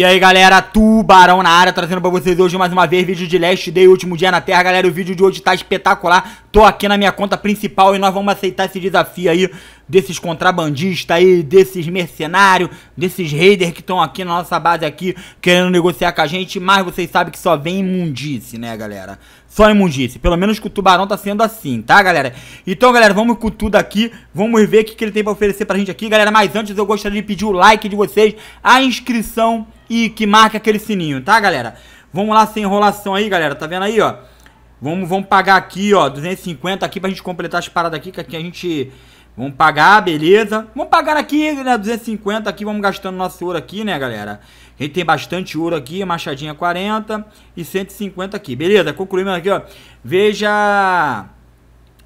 E aí galera, Tubarão na área, trazendo pra vocês hoje mais uma vez vídeo de Last Day, último dia na Terra Galera, o vídeo de hoje tá espetacular, tô aqui na minha conta principal e nós vamos aceitar esse desafio aí desses contrabandistas aí, desses mercenários, desses raiders que estão aqui na nossa base aqui querendo negociar com a gente, mas vocês sabem que só vem imundice, né, galera? Só imundice. Pelo menos com o tubarão tá sendo assim, tá, galera? Então, galera, vamos com tudo aqui. Vamos ver o que, que ele tem pra oferecer pra gente aqui, galera. Mas antes eu gostaria de pedir o like de vocês, a inscrição e que marque aquele sininho, tá, galera? Vamos lá sem enrolação aí, galera. Tá vendo aí, ó? Vamos, vamos pagar aqui, ó, 250 aqui pra gente completar as paradas aqui, que aqui a gente Vamos pagar, beleza. Vamos pagar aqui, né? 250 aqui, vamos gastando nosso ouro aqui, né, galera? A gente tem bastante ouro aqui, machadinha 40 e 150 aqui. Beleza, concluímos aqui, ó. Veja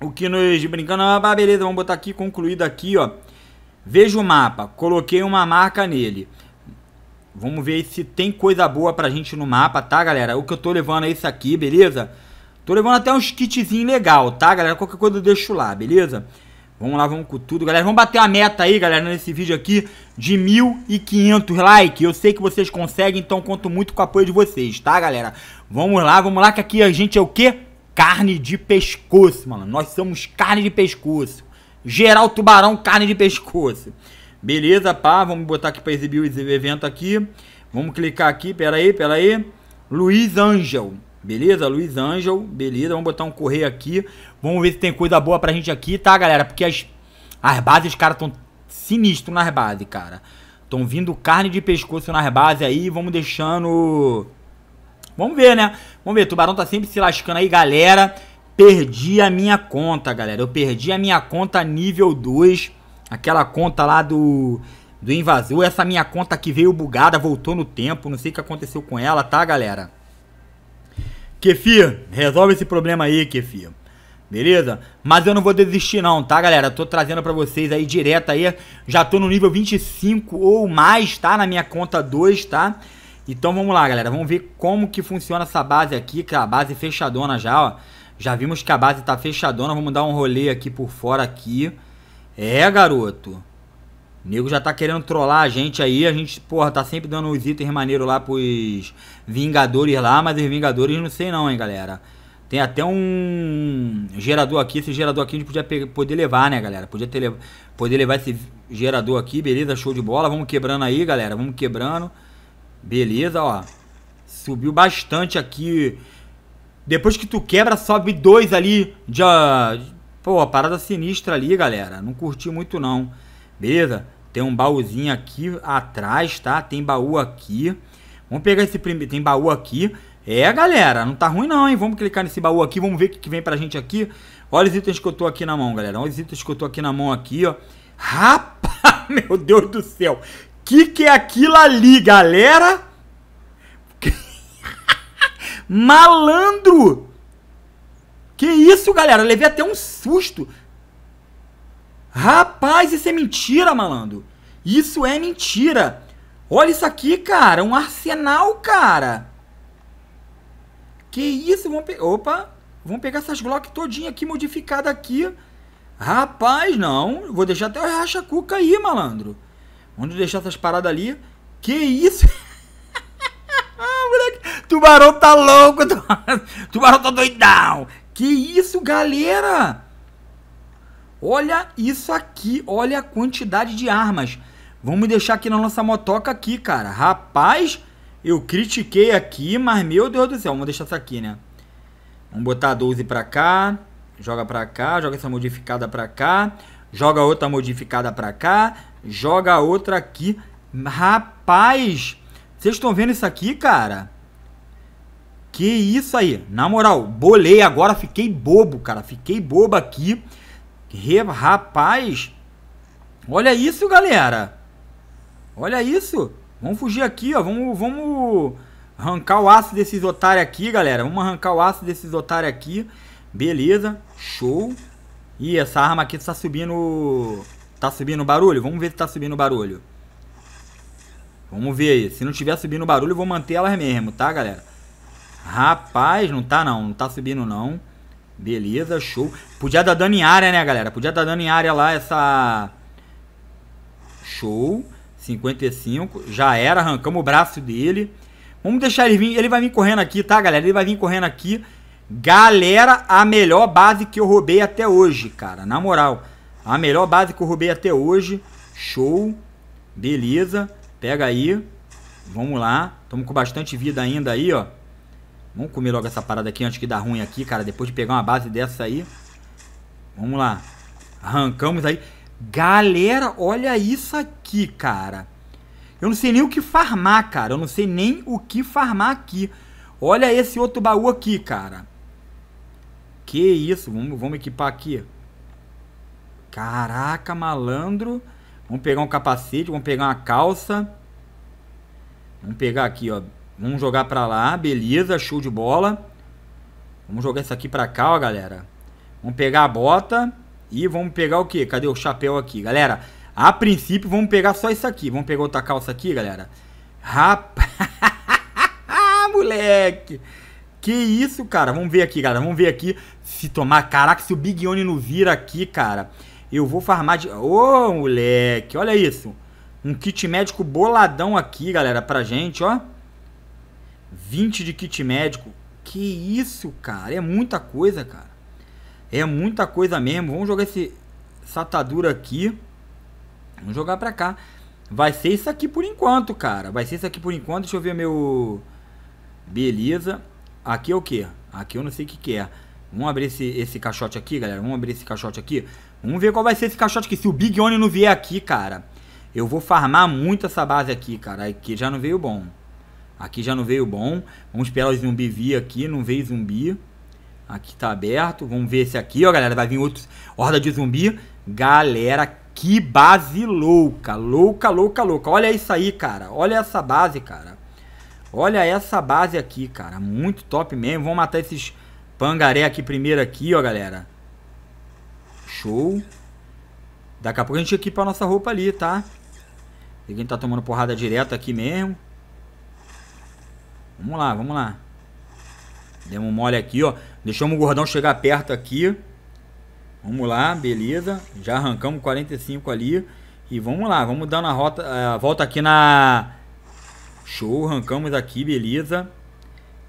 o que nos brincando. Ah, beleza, vamos botar aqui, concluído aqui, ó. Veja o mapa, coloquei uma marca nele. Vamos ver se tem coisa boa pra gente no mapa, tá, galera? O que eu tô levando é isso aqui, beleza? Tô levando até uns kitzinhos legal, tá, galera? Qualquer coisa eu deixo lá, beleza? Vamos lá, vamos com tudo. Galera, vamos bater a meta aí, galera, nesse vídeo aqui de 1.500 likes. Eu sei que vocês conseguem, então conto muito com o apoio de vocês, tá, galera? Vamos lá, vamos lá, que aqui a gente é o quê? Carne de pescoço, mano. Nós somos carne de pescoço. Geral tubarão, carne de pescoço. Beleza, pá. Vamos botar aqui pra exibir o evento aqui. Vamos clicar aqui, pera aí, pera aí. Luiz Ângel. Beleza? Luiz Ângelo, beleza? Vamos botar um correio aqui. Vamos ver se tem coisa boa pra gente aqui, tá, galera? Porque as, as bases, cara, caras tão sinistro nas bases, cara. Tão vindo carne de pescoço nas bases aí. Vamos deixando. Vamos ver, né? Vamos ver. Tubarão tá sempre se lascando aí, galera. Perdi a minha conta, galera. Eu perdi a minha conta nível 2. Aquela conta lá do do invasor. Essa minha conta que veio bugada, voltou no tempo. Não sei o que aconteceu com ela, tá, galera? Kefir resolve esse problema aí, Kefir, Beleza? Mas eu não vou desistir não, tá, galera? Tô trazendo pra vocês aí direto aí. Já tô no nível 25 ou mais, tá? Na minha conta 2, tá? Então vamos lá, galera. Vamos ver como que funciona essa base aqui, que é a base fechadona já, ó. Já vimos que a base tá fechadona. Vamos dar um rolê aqui por fora aqui. É, garoto. O nego já tá querendo trollar a gente aí. A gente, porra, tá sempre dando uns itens maneiros lá pros Vingadores lá, mas os Vingadores não sei não, hein, galera. Tem até um gerador aqui. Esse gerador aqui a gente podia poder levar, né, galera? Podia ter, poder levar esse gerador aqui, beleza? Show de bola. Vamos quebrando aí, galera. Vamos quebrando. Beleza, ó. Subiu bastante aqui. Depois que tu quebra, sobe dois ali. Já. Pô, parada sinistra ali, galera. Não curti muito, não. Beleza? Tem um baúzinho aqui atrás, tá? Tem baú aqui. Vamos pegar esse primeiro. Tem baú aqui. É, galera, não tá ruim não, hein? Vamos clicar nesse baú aqui, vamos ver o que, vem pra gente aqui. Olha os itens que eu tô aqui na mão, galera. Olha os itens que eu tô aqui na mão aqui, ó. Rapaz, meu Deus do céu. Que que é aquilo ali, galera? Malandro! Que isso, galera? Eu levei até um susto. Rapaz, isso é mentira, malandro. Isso é mentira. Olha isso aqui, cara. Um arsenal, cara. Que isso? Vamos pe... Opa. Vamos pegar essas Glock todinha aqui, modificada aqui. Rapaz, não. Vou deixar até o racha-cuca aí, malandro. Vamos deixar essas paradas ali. Que isso? ah, moleque. Tubarão tá louco. Tubarão tá doidão. Que isso, galera. Olha isso aqui, olha a quantidade de armas. Vamos deixar aqui na nossa motoca aqui, cara. Rapaz, eu critiquei aqui, mas meu Deus do céu. Vamos deixar isso aqui, né? Vamos botar 12 pra cá. Joga pra cá, joga essa modificada pra cá. Joga outra modificada pra cá. Joga outra aqui. Rapaz, vocês estão vendo isso aqui, cara? Que isso aí? Na moral, bolei agora, fiquei bobo, cara. Fiquei bobo aqui rapaz, olha isso, galera. Olha isso. Vamos fugir aqui, ó. Vamos, vamos arrancar o aço desses otários aqui, galera. Vamos arrancar o aço desses otários aqui. Beleza, show. E essa arma aqui tá subindo... Tá subindo barulho? Vamos ver se tá subindo barulho. Vamos ver aí. Se não tiver subindo barulho, eu vou manter elas mesmo, tá, galera? Rapaz, não tá não. Não tá subindo não. Beleza, show. Podia dar dano em área, né, galera? Podia dar dano em área lá essa... Show. 55. Já era, arrancamos o braço dele. Vamos deixar ele vir. Ele vai vir correndo aqui, tá, galera? Ele vai vir correndo aqui. Galera, a melhor base que eu roubei até hoje, cara. Na moral. A melhor base que eu roubei até hoje. Show. Beleza. Pega aí. Vamos lá. Estamos com bastante vida ainda aí, ó. Vamos comer logo essa parada aqui antes que dá ruim aqui, cara. Depois de pegar uma base dessa aí. Vamos lá. Arrancamos aí. Galera, olha isso aqui, cara. Eu não sei nem o que farmar, cara. Eu não sei nem o que farmar aqui. Olha esse outro baú aqui, cara. Que isso. Vamos, vamos equipar aqui. Caraca, malandro. Vamos pegar um capacete, vamos pegar uma calça. Vamos pegar aqui, ó. Vamos jogar pra lá, beleza, show de bola. Vamos jogar isso aqui pra cá, ó, galera. Vamos pegar a bota e vamos pegar o que? Cadê o chapéu aqui? Galera, a princípio vamos pegar só isso aqui. Vamos pegar outra calça aqui, galera. Rapaz, moleque. Que isso, cara. Vamos ver aqui, galera. Vamos ver aqui. Se tomar, caraca, se o Big Oni não vir aqui, cara. Eu vou farmar de... Ô, oh, moleque, olha isso. Um kit médico boladão aqui, galera, pra gente, ó. 20 de kit médico. Que isso, cara? É muita coisa, cara. É muita coisa mesmo. Vamos jogar esse Satadura aqui. Vamos jogar pra cá. Vai ser isso aqui por enquanto, cara. Vai ser isso aqui por enquanto. Deixa eu ver meu... Beleza. Aqui é o que? Aqui eu não sei o que, que é. Vamos abrir esse, esse caixote aqui, galera. Vamos abrir esse caixote aqui. Vamos ver qual vai ser esse caixote aqui. Se o Big One não vier aqui, cara, eu vou farmar muito essa base aqui, cara. Aqui já não veio bom. Aqui já não veio bom. Vamos esperar o zumbi vir aqui. Não veio zumbi. Aqui tá aberto. Vamos ver esse aqui, ó, galera. Vai vir outro. Horda de zumbi. Galera, que base louca. Louca, louca, louca. Olha isso aí, cara. Olha essa base, cara. Olha essa base aqui, cara. Muito top mesmo. Vamos matar esses pangaré aqui primeiro aqui, ó, galera. Show. Daqui a pouco a gente equipa a nossa roupa ali, tá? Ninguém tá tomando porrada direto aqui mesmo. Vamos lá, vamos lá. Demos mole aqui, ó. Deixamos o gordão chegar perto aqui. Vamos lá, beleza. Já arrancamos 45 ali. E vamos lá, vamos dando a, rota, a volta aqui na... Show, arrancamos aqui, beleza.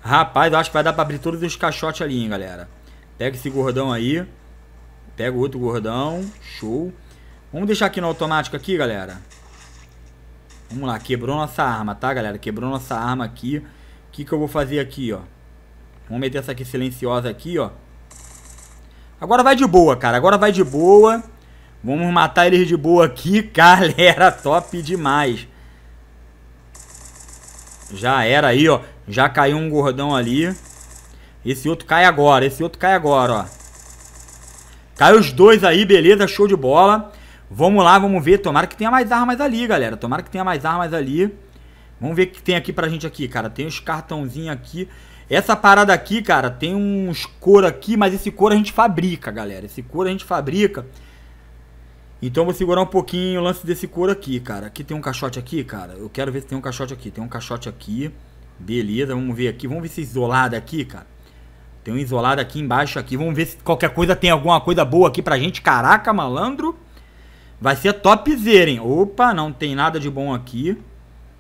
Rapaz, eu acho que vai dar pra abrir todos os caixotes ali, hein, galera. Pega esse gordão aí. Pega o outro gordão. Show. Vamos deixar aqui no automático aqui, galera. Vamos lá, quebrou nossa arma, tá, galera? Quebrou nossa arma aqui que, que eu vou fazer aqui, ó? Vamos meter essa aqui silenciosa aqui, ó. Agora vai de boa, cara. Agora vai de boa. Vamos matar eles de boa aqui, galera. Top demais. Já era aí, ó. Já caiu um gordão ali. Esse outro cai agora. Esse outro cai agora, ó. Caiu os dois aí, beleza. Show de bola. Vamos lá, vamos ver. Tomara que tenha mais armas ali, galera. Tomara que tenha mais armas ali. Vamos ver o que tem aqui pra gente aqui, cara. Tem uns cartãozinhos aqui. Essa parada aqui, cara, tem uns cor aqui, mas esse cor a gente fabrica, galera. Esse cor a gente fabrica. Então vou segurar um pouquinho o lance desse couro aqui, cara. Aqui tem um caixote aqui, cara. Eu quero ver se tem um caixote aqui. Tem um caixote aqui. Beleza, vamos ver aqui. Vamos ver se é isolado aqui, cara. Tem um isolado aqui embaixo aqui. Vamos ver se qualquer coisa tem alguma coisa boa aqui pra gente. Caraca, malandro. Vai ser topzera, hein? Opa, não tem nada de bom aqui.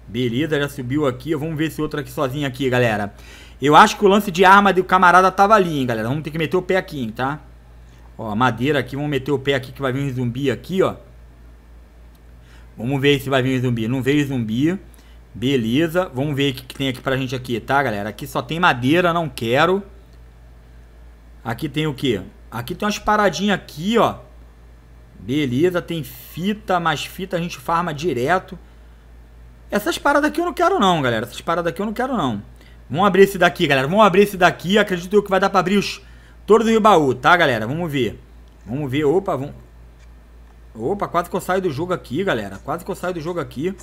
Beleza, já subiu aqui. Vamos ver esse outro aqui sozinho aqui, galera. Eu acho que o lance de arma do camarada tava ali, hein, galera. Vamos ter que meter o pé aqui, hein, tá? Ó, madeira aqui. Vamos meter o pé aqui que vai vir um zumbi aqui, ó. Vamos ver se vai vir um zumbi. Não veio zumbi. Beleza. Vamos ver o que tem aqui pra gente aqui, tá, galera? Aqui só tem madeira, não quero. Aqui tem o quê? Aqui tem umas paradinhas aqui, ó. Beleza, tem fita, mas fita a gente farma direto. Essas paradas aqui eu não quero não, galera. Essas paradas aqui eu não quero não. Vamos abrir esse daqui, galera. Vamos abrir esse daqui. Acredito eu que vai dar pra abrir os touros do Baú, tá, galera? Vamos ver. Vamos ver. Opa, vamos... Opa, quase que eu saio do jogo aqui, galera. Quase que eu saio do jogo aqui.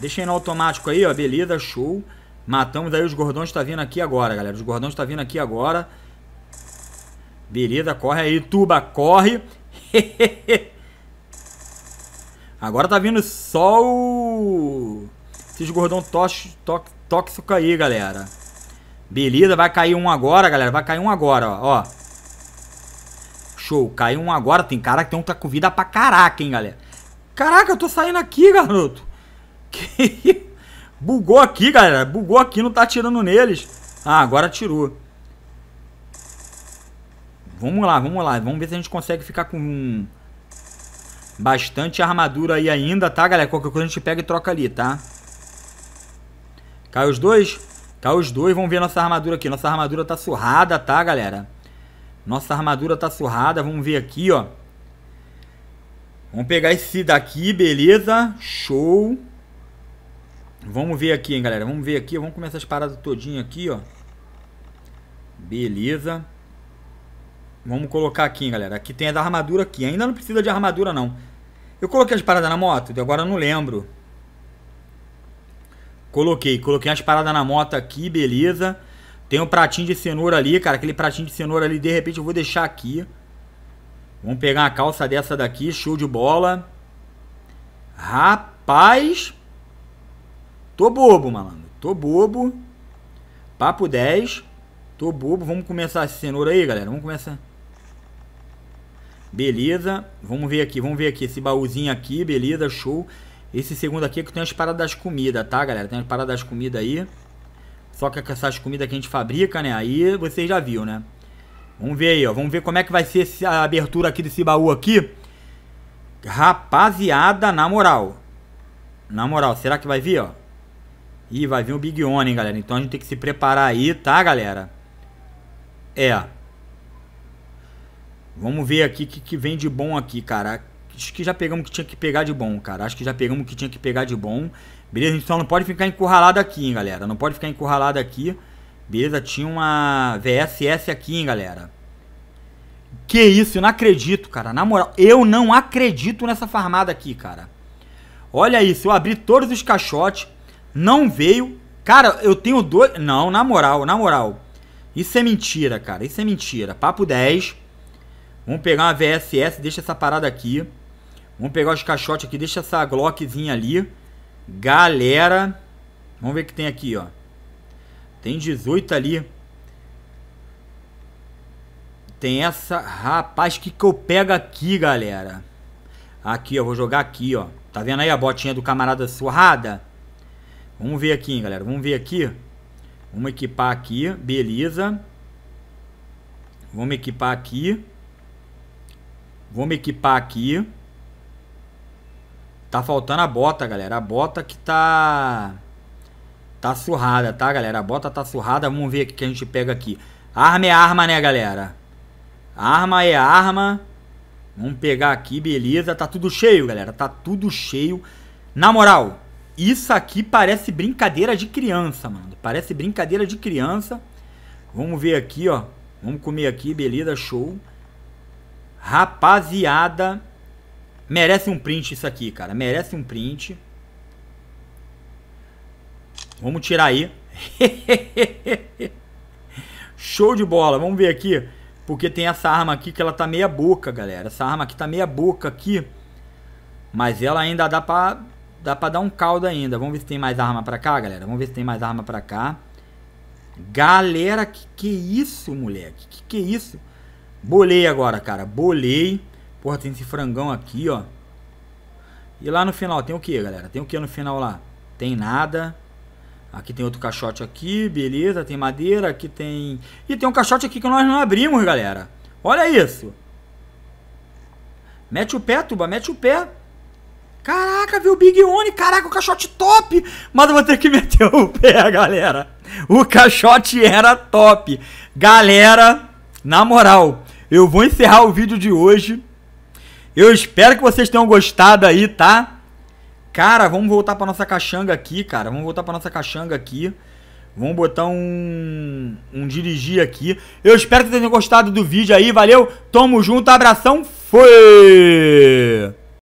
Deixei no automático aí, ó. Beleza, show. Matamos aí os gordões tá vindo aqui agora, galera. Os gordões tá vindo aqui agora. Beleza, corre aí, tuba, corre. Agora tá vindo só o... Esses gordão tóxico, tóxico aí, galera. Beleza, vai cair um agora, galera. Vai cair um agora, ó. Show, caiu um agora. Tem cara que tem um tá com vida pra caraca, hein, galera. Caraca, eu tô saindo aqui, garoto. Que... Bugou aqui, galera. Bugou aqui, não tá atirando neles. Ah, agora tirou. Vamos lá, vamos lá. Vamos ver se a gente consegue ficar com... Bastante armadura aí ainda, tá, galera? Qualquer coisa a gente pega e troca ali, tá? Caiu os dois? Caiu os dois. Vamos ver nossa armadura aqui. Nossa armadura tá surrada, tá, galera? Nossa armadura tá surrada. Vamos ver aqui, ó. Vamos pegar esse daqui, beleza? Show. Vamos ver aqui, hein, galera. Vamos ver aqui. Vamos começar as paradas todinha aqui, ó. Beleza. Vamos colocar aqui, galera. Aqui tem a da armadura aqui. Ainda não precisa de armadura, não. Eu coloquei as paradas na moto? agora eu não lembro. Coloquei. Coloquei as paradas na moto aqui, beleza. Tem um pratinho de cenoura ali, cara. Aquele pratinho de cenoura ali, de repente eu vou deixar aqui. Vamos pegar uma calça dessa daqui. Show de bola. Rapaz. Tô bobo, malandro. Tô bobo. Papo 10. Tô bobo. Vamos começar a cenoura aí, galera. Vamos começar... Beleza, vamos ver aqui, vamos ver aqui esse baúzinho aqui, beleza, show. Esse segundo aqui é que tem as paradas das comidas, tá, galera? Tem as paradas das comidas aí. Só que essas comidas que a gente fabrica, né? Aí vocês já viu, né? Vamos ver aí, ó. Vamos ver como é que vai ser a abertura aqui desse baú aqui. Rapaziada, na moral. Na moral, será que vai vir, ó? Ih, vai vir um Big One, hein, galera? Então a gente tem que se preparar aí, tá, galera? É. Vamos ver aqui o que, que vem de bom aqui, cara. Acho que já pegamos o que tinha que pegar de bom, cara. Acho que já pegamos o que tinha que pegar de bom. Beleza? A gente só não pode ficar encurralado aqui, hein, galera. Não pode ficar encurralado aqui. Beleza? Tinha uma VSS aqui, hein, galera. Que isso? Eu não acredito, cara. Na moral, eu não acredito nessa farmada aqui, cara. Olha isso. Eu abri todos os caixotes. Não veio. Cara, eu tenho dois... Não, na moral, na moral. Isso é mentira, cara. Isso é mentira. Papo 10. Vamos pegar uma VSS, deixa essa parada aqui. Vamos pegar os caixotes aqui, deixa essa Glockzinha ali. Galera. Vamos ver o que tem aqui, ó. Tem 18 ali. Tem essa. Rapaz, o que, que eu pego aqui, galera? Aqui, ó. Vou jogar aqui, ó. Tá vendo aí a botinha do camarada surrada? Vamos ver aqui, hein, galera. Vamos ver aqui. Vamos equipar aqui. Beleza. Vamos equipar aqui. Vou me equipar aqui. Tá faltando a bota, galera. A bota que tá... Tá surrada, tá, galera? A bota tá surrada. Vamos ver o que a gente pega aqui. Arma é arma, né, galera? Arma é arma. Vamos pegar aqui, beleza. Tá tudo cheio, galera. Tá tudo cheio. Na moral, isso aqui parece brincadeira de criança, mano. Parece brincadeira de criança. Vamos ver aqui, ó. Vamos comer aqui, beleza, show. Rapaziada, merece um print isso aqui, cara. Merece um print. Vamos tirar aí. Show de bola. Vamos ver aqui. Porque tem essa arma aqui que ela tá meia boca, galera. Essa arma aqui tá meia boca aqui. Mas ela ainda dá pra, dá pra dar um caldo ainda. Vamos ver se tem mais arma pra cá, galera. Vamos ver se tem mais arma pra cá. Galera, que que é isso, moleque? Que que é isso? Bolei agora, cara. Bolei. Porra, tem esse frangão aqui, ó. E lá no final tem o que, galera? Tem o que no final lá? Tem nada. Aqui tem outro caixote aqui, beleza. Tem madeira, aqui tem... E tem um caixote aqui que nós não abrimos, galera. Olha isso. Mete o pé, Tuba, mete o pé. Caraca, viu o Big One? Caraca, o caixote top! Mas eu vou ter que meter o pé, galera. O caixote era top. Galera, na moral, eu vou encerrar o vídeo de hoje. Eu espero que vocês tenham gostado aí, tá? Cara, vamos voltar pra nossa caixanga aqui, cara. Vamos voltar pra nossa caixanga aqui. Vamos botar um, um dirigir aqui. Eu espero que vocês tenham gostado do vídeo aí. Valeu, tamo junto, abração, foi!